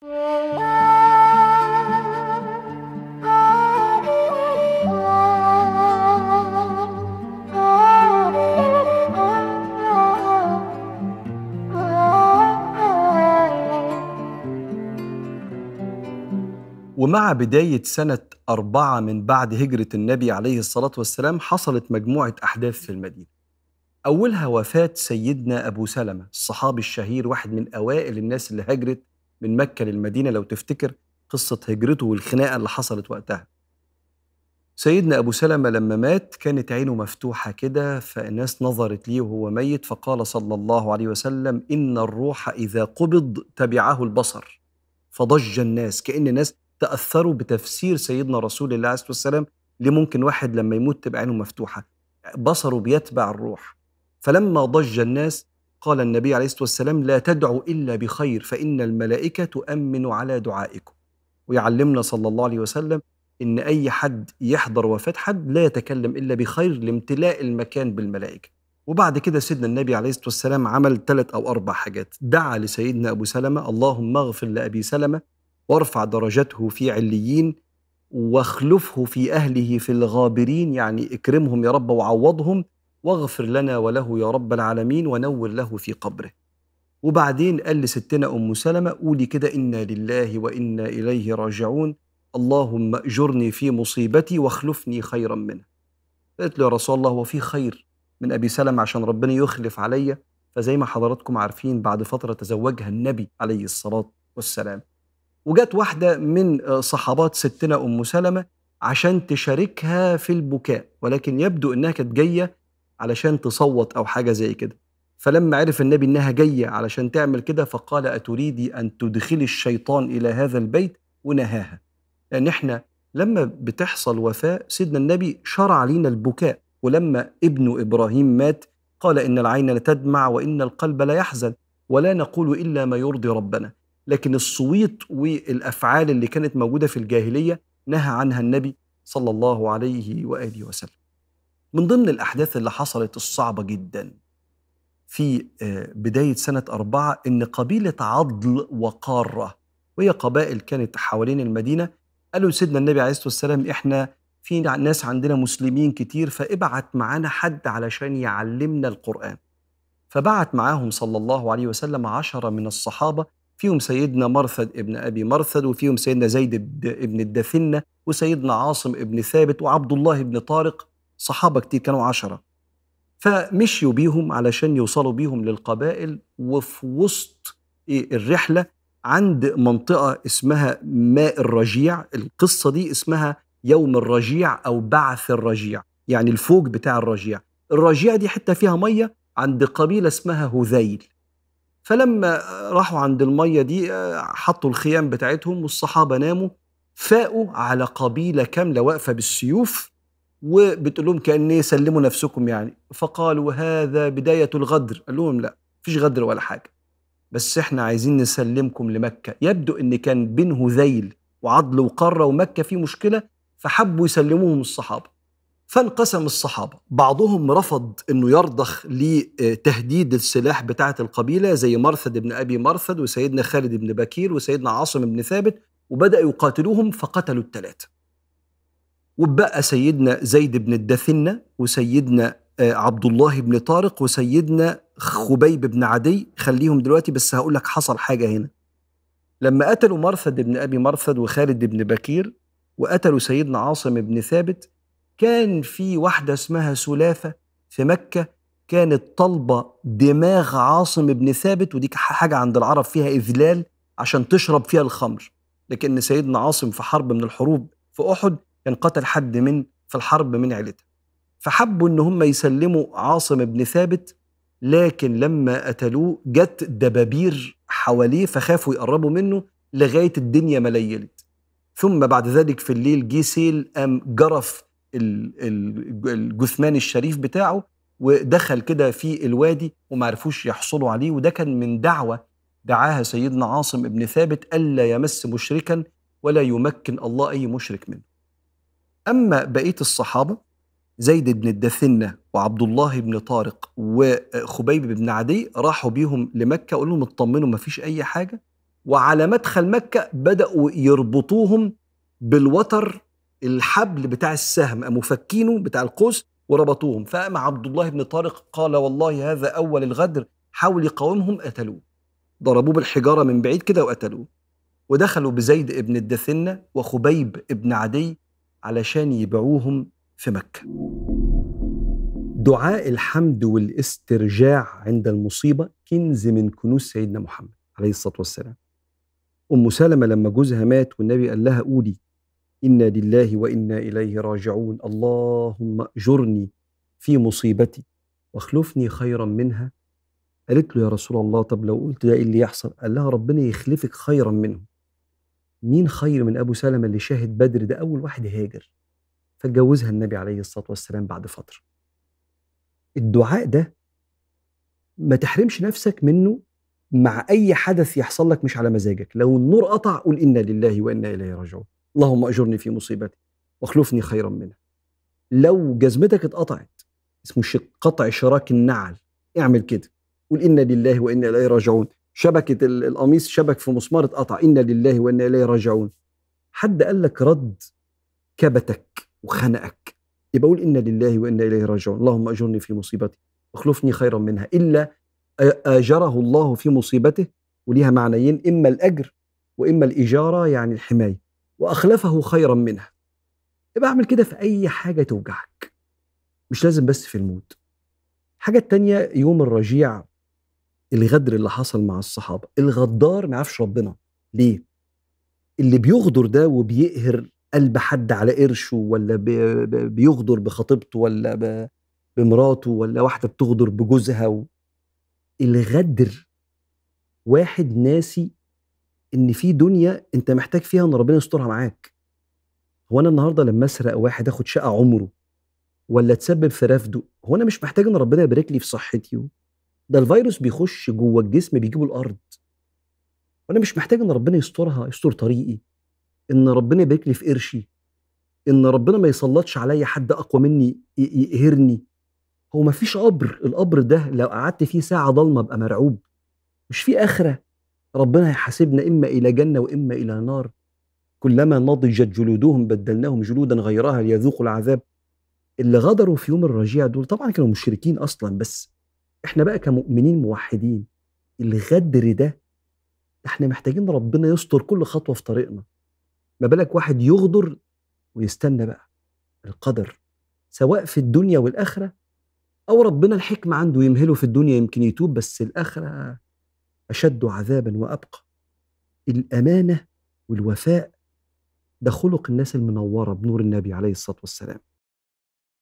ومع بداية سنة أربعة من بعد هجرة النبي عليه الصلاة والسلام حصلت مجموعة أحداث في المدينة أولها وفاة سيدنا أبو سلمة الصحابي الشهير واحد من أوائل الناس اللي هجرت من مكة للمدينة لو تفتكر قصة هجرته والخناقة اللي حصلت وقتها سيدنا أبو سلمة لما مات كانت عينه مفتوحة كده فالناس نظرت ليه وهو ميت فقال صلى الله عليه وسلم إن الروح إذا قبض تبعه البصر فضج الناس كأن الناس تأثروا بتفسير سيدنا رسول الله عليه الصلاة والسلام ليه ممكن واحد لما يموت تبقى عينه مفتوحة بصره بيتبع الروح فلما ضج الناس قال النبي عليه الصلاه والسلام لا تدعوا الا بخير فان الملائكه تؤمن على دعائكم ويعلمنا صلى الله عليه وسلم ان اي حد يحضر وفاه حد لا يتكلم الا بخير لامتلاء المكان بالملائكه وبعد كده سيدنا النبي عليه الصلاه والسلام عمل ثلاث او اربع حاجات دعا لسيدنا ابو سلمه اللهم اغفر لابي سلمه وارفع درجته في عليين واخلفه في اهله في الغابرين يعني اكرمهم يا رب وعوضهم واغفر لنا وله يا رب العالمين ونور له في قبره وبعدين قال لستنا أم سلمة قولي كده إنا لله وإنا إليه راجعون اللهم أجرني في مصيبتي واخلفني خيرا منها قالت له يا رسول الله وفي خير من أبي سلمة عشان ربنا يخلف عليا فزي ما حضراتكم عارفين بعد فترة تزوجها النبي عليه الصلاة والسلام وجت واحدة من صحابات ستنا أم سلمة عشان تشاركها في البكاء ولكن يبدو انها كانت جايه علشان تصوت أو حاجة زي كده فلما عرف النبي إنها جاية علشان تعمل كده فقال أتريدي أن تدخلي الشيطان إلى هذا البيت ونهاها لأن إحنا لما بتحصل وفاة سيدنا النبي شرع لينا البكاء ولما ابن إبراهيم مات قال إن العين لتدمع وإن القلب لا يحزن ولا نقول إلا ما يرضي ربنا لكن الصويت والأفعال اللي كانت موجودة في الجاهلية نهى عنها النبي صلى الله عليه وآله وسلم من ضمن الأحداث اللي حصلت الصعبة جدا في آه، بداية سنة أربعة إن قبيلة عضل وقارة وهي قبائل كانت حوالين المدينة قالوا سيدنا النبي عليه الصلاة والسلام إحنا في ناس عندنا مسلمين كتير فابعت معانا حد علشان يعلمنا القرآن فبعت معاهم صلى الله عليه وسلم عشرة من الصحابة فيهم سيدنا مرثد ابن أبي مرثد وفيهم سيدنا زيد ابن الدفنة وسيدنا عاصم ابن ثابت وعبد الله ابن طارق صحابة كتير كانوا عشرة فمشيوا بيهم علشان يوصلوا بيهم للقبائل وفي وسط إيه، الرحلة عند منطقة اسمها ماء الرجيع القصة دي اسمها يوم الرجيع أو بعث الرجيع يعني الفوج بتاع الرجيع الرجيع دي حتة فيها مية عند قبيلة اسمها هذيل فلما راحوا عند المية دي آه، حطوا الخيام بتاعتهم والصحابة ناموا فاقوا على قبيلة كاملة واقفة بالسيوف وبتقول لهم كان سلموا نفسكم يعني فقالوا هذا بدايه الغدر قال لهم لا فيش غدر ولا حاجه بس احنا عايزين نسلمكم لمكه يبدو ان كان بين هذيل وعضل وقاره ومكه في مشكله فحبوا يسلموهم الصحابه فانقسم الصحابة بعضهم رفض أنه يرضخ لتهديد السلاح بتاعة القبيلة زي مرثد بن أبي مرثد وسيدنا خالد بن بكير وسيدنا عاصم بن ثابت وبدأ يقاتلوهم فقتلوا الثلاثة وبقى سيدنا زيد بن الدثنة وسيدنا آه، عبد الله بن طارق وسيدنا خبيب بن عدي خليهم دلوقتي بس هقول لك حصل حاجة هنا لما قتلوا مرثد بن أبي مرثد وخالد بن بكير وقتلوا سيدنا عاصم بن ثابت كان في واحدة اسمها سلافة في مكة كانت طالبة دماغ عاصم بن ثابت ودي حاجة عند العرب فيها إذلال عشان تشرب فيها الخمر لكن سيدنا عاصم في حرب من الحروب في أحد كان قتل حد من في الحرب من عيلتها فحبوا ان هم يسلموا عاصم بن ثابت لكن لما قتلوه جت دبابير حواليه فخافوا يقربوا منه لغايه الدنيا مليلت ثم بعد ذلك في الليل جه سيل قام جرف الجثمان الشريف بتاعه ودخل كده في الوادي وما عرفوش يحصلوا عليه وده كان من دعوه دعاها سيدنا عاصم بن ثابت الا يمس مشركا ولا يمكن الله اي مشرك منه أما بقية الصحابة زيد بن الدثنة وعبد الله بن طارق وخبيب بن عدي راحوا بيهم لمكة قالوا لهم اطمنوا مفيش أي حاجة وعلى مدخل مكة بدأوا يربطوهم بالوتر الحبل بتاع السهم قاموا فكينه بتاع القوس وربطوهم فقام عبد الله بن طارق قال والله هذا أول الغدر حاول يقاومهم قتلوه ضربوه بالحجارة من بعيد كده وقتلوه ودخلوا بزيد بن الدثنة وخبيب بن عدي علشان يبيعوهم في مكة دعاء الحمد والاسترجاع عند المصيبة كنز من كنوز سيدنا محمد عليه الصلاة والسلام أم سلمة لما جوزها مات والنبي قال لها قولي إنا لله وإنا إليه راجعون اللهم أجرني في مصيبتي واخلفني خيرا منها قالت له يا رسول الله طب لو قلت ده إيه اللي يحصل قال لها ربنا يخلفك خيرا منه مين خير من ابو سلمه اللي شاهد بدر ده اول واحد هاجر فاتجوزها النبي عليه الصلاه والسلام بعد فتره الدعاء ده ما تحرمش نفسك منه مع اي حدث يحصل لك مش على مزاجك لو النور قطع قل انا لله وانا اليه راجعون اللهم اجرني في مصيبتي واخلفني خيرا منها لو جزمتك اتقطعت اسمه قطع شراك النعل اعمل كده قل انا لله وانا اليه راجعون شبكه القميص شبك في مسمار اتقطع انا لله وانا اليه راجعون حد قال لك رد كبتك وخنقك يبقى قول انا لله وانا اليه راجعون اللهم اجرني في مصيبتي واخلفني خيرا منها الا اجره الله في مصيبته وليها معنيين اما الاجر واما الاجاره يعني الحمايه واخلفه خيرا منها يبقى اعمل كده في اي حاجه توجعك مش لازم بس في الموت الحاجه تانية يوم الرجيع الغدر اللي حصل مع الصحابه الغدار ما يعرفش ربنا ليه اللي بيغدر ده وبيقهر قلب حد على قرشه ولا بيغدر بخطيبته ولا بمراته ولا واحده بتغدر بجوزها و... الغدر واحد ناسي ان في دنيا انت محتاج فيها ان ربنا يسترها معاك هو انا النهارده لما اسرق واحد اخد شقه عمره ولا تسبب في رفضه هو انا مش محتاج ان ربنا يبارك لي في صحتي ده الفيروس بيخش جوه الجسم بيجيبه الارض وانا مش محتاج ان ربنا يسترها يستر طريقي ان ربنا يبارك لي في قرشي ان ربنا ما يسلطش عليا حد اقوى مني يقهرني هو ما فيش قبر القبر ده لو قعدت فيه ساعه ضلمه ابقى مرعوب مش في اخره ربنا هيحاسبنا اما الى جنه واما الى نار كلما نضجت جلودهم بدلناهم جلودا غيرها ليذوقوا العذاب اللي غدروا في يوم الرجيع دول طبعا كانوا مشركين اصلا بس احنا بقى كمؤمنين موحدين الغدر ده احنا محتاجين ربنا يستر كل خطوه في طريقنا ما بالك واحد يغدر ويستنى بقى القدر سواء في الدنيا والاخره او ربنا الحكمه عنده يمهله في الدنيا يمكن يتوب بس الاخره اشد عذابا وابقى الامانه والوفاء ده خلق الناس المنوره بنور النبي عليه الصلاه والسلام